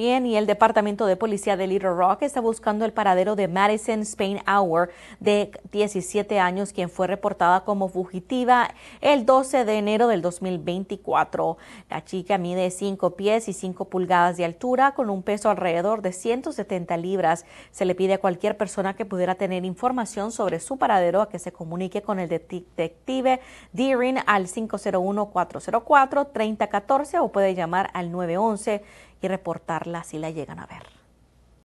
E y el Departamento de Policía de Little Rock está buscando el paradero de Madison Spain Hour, de 17 años, quien fue reportada como fugitiva el 12 de enero del 2024. La chica mide 5 pies y 5 pulgadas de altura, con un peso alrededor de 170 libras. Se le pide a cualquier persona que pudiera tener información sobre su paradero a que se comunique con el detective Deering al 501-404-3014 o puede llamar al 911 y reportarla si la llegan a ver.